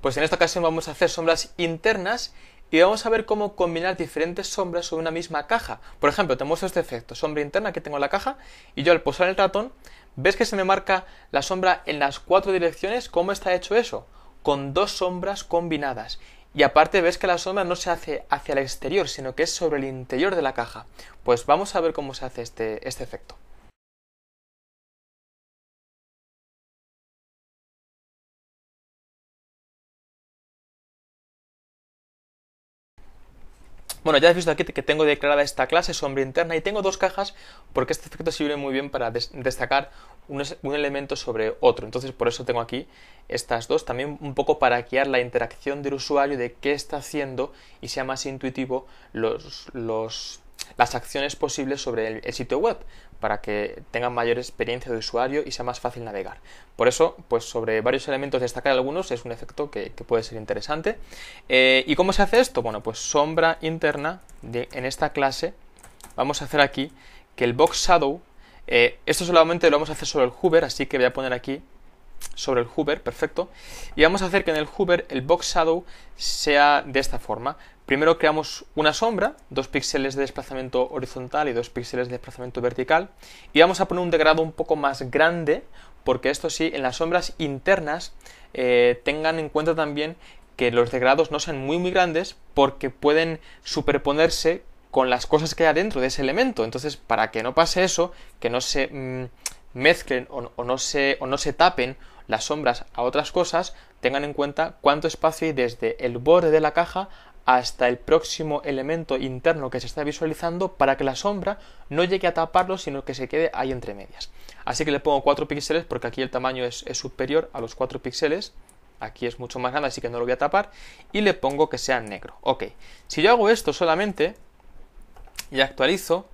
Pues en esta ocasión vamos a hacer sombras internas y vamos a ver cómo combinar diferentes sombras sobre una misma caja. Por ejemplo, te muestro este efecto, sombra interna que tengo en la caja y yo al posar el ratón ves que se me marca la sombra en las cuatro direcciones. ¿Cómo está hecho eso? Con dos sombras combinadas. Y aparte ves que la sombra no se hace hacia el exterior, sino que es sobre el interior de la caja. Pues vamos a ver cómo se hace este, este efecto. Bueno, ya he visto aquí que tengo declarada esta clase sombra interna y tengo dos cajas porque este efecto sirve muy bien para destacar un, elemento sobre otro. Entonces, por eso tengo aquí estas dos, también un poco para guiar la interacción del usuario de qué está haciendo y sea más intuitivo las acciones posibles sobre el sitio web para que tengan mayor experiencia de usuario y sea más fácil navegar. Por eso, pues sobre varios elementos destacar algunos es un efecto que, puede ser interesante. Eh, ¿Y cómo se hace esto? Bueno, pues sombra interna de, en esta clase vamos a hacer aquí que el box shadow, eh, esto solamente lo vamos a hacer sobre el hover, así que voy a poner aquí sobre el hover, perfecto. Y vamos a hacer que en el hover el box shadow sea de esta forma. Primero creamos una sombra, dos píxeles de desplazamiento horizontal y dos píxeles de desplazamiento vertical, y vamos a poner un degrado un poco más grande, porque esto sí, en las sombras internas eh, tengan en cuenta también que los degrados no sean muy muy grandes, porque pueden superponerse con las cosas que hay dentro de ese elemento. Entonces, para que no pase eso, que no se mm, mezclen o, no se, o no se tapen las sombras a otras cosas, tengan en cuenta cuánto espacio hay desde el borde de la caja hasta el próximo elemento interno que se está visualizando para que la sombra no llegue a taparlo, sino que se quede ahí entre medias. Así que le pongo 4 píxeles porque aquí el tamaño es, superior a los 4 píxeles. Aquí es mucho más grande, así que no lo voy a tapar. Y le pongo que sea negro. Ok. Si yo hago esto solamente y actualizo,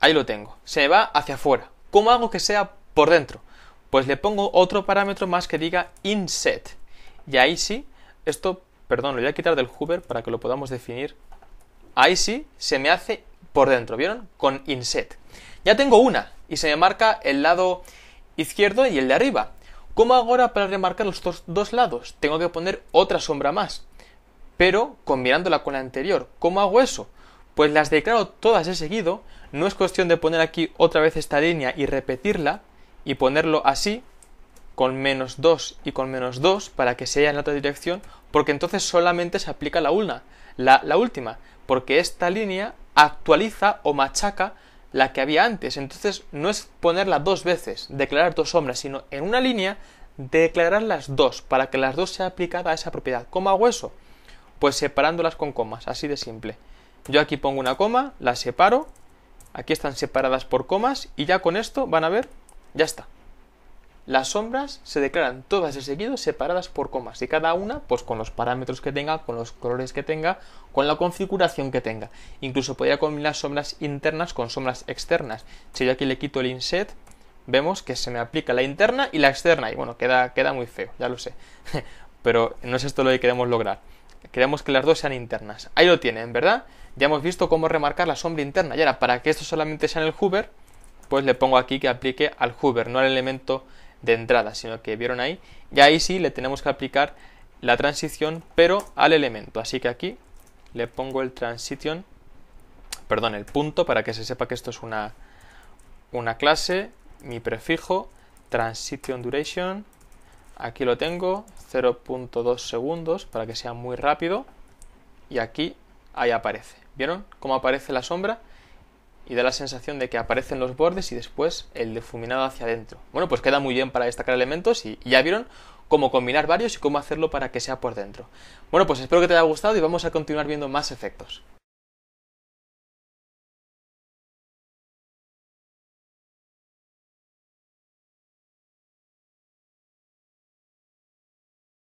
ahí lo tengo. Se va hacia afuera. ¿Cómo hago que sea por dentro? Pues le pongo otro parámetro más que diga inset. Y ahí sí, esto perdón, lo voy a quitar del hover para que lo podamos definir. Ahí sí, se me hace por dentro, ¿vieron? Con inset. Ya tengo una y se me marca el lado izquierdo y el de arriba. ¿Cómo hago ahora para remarcar los dos, lados? Tengo que poner otra sombra más, pero combinándola con la anterior. ¿Cómo hago eso? Pues las declaro todas de seguido, no es cuestión de poner aquí otra vez esta línea y repetirla y ponerlo así, con menos 2 y con menos 2 para que se en la otra dirección, porque entonces solamente se aplica la, una, la, última, porque esta línea actualiza o machaca la que había antes. Entonces no es ponerla dos veces, declarar dos sombras, sino en una línea declarar las dos, para que las dos sean aplicadas a esa propiedad. ¿Cómo hago eso? Pues separándolas con comas, así de simple. Yo aquí pongo una coma, la separo, aquí están separadas por comas y ya con esto van a ver, ya está. Las sombras se declaran todas de seguido separadas por comas y cada una pues con los parámetros que tenga, con los colores que tenga, con la configuración que tenga. Incluso podría combinar sombras internas con sombras externas. Si yo aquí le quito el inset, vemos que se me aplica la interna y la externa y bueno, queda, queda muy feo, ya lo sé. Pero no es esto lo que queremos lograr. Queremos que las dos sean internas. Ahí lo tienen, ¿verdad? Ya hemos visto cómo remarcar la sombra interna. Y ahora, para que esto solamente sea en el hover, pues le pongo aquí que aplique al hover, no al elemento de entrada, sino que vieron ahí. Y ahí sí le tenemos que aplicar la transición, pero al elemento. Así que aquí le pongo el transition, perdón, el punto, para que se sepa que esto es una, una clase, mi prefijo, transition duration, aquí lo tengo, 0.2 segundos, para que sea muy rápido, y aquí, ahí aparece. ¿Vieron cómo aparece la sombra? y da la sensación de que aparecen los bordes y después el difuminado hacia adentro. Bueno, pues queda muy bien para destacar elementos y ya vieron cómo combinar varios y cómo hacerlo para que sea por dentro. Bueno, pues espero que te haya gustado y vamos a continuar viendo más efectos.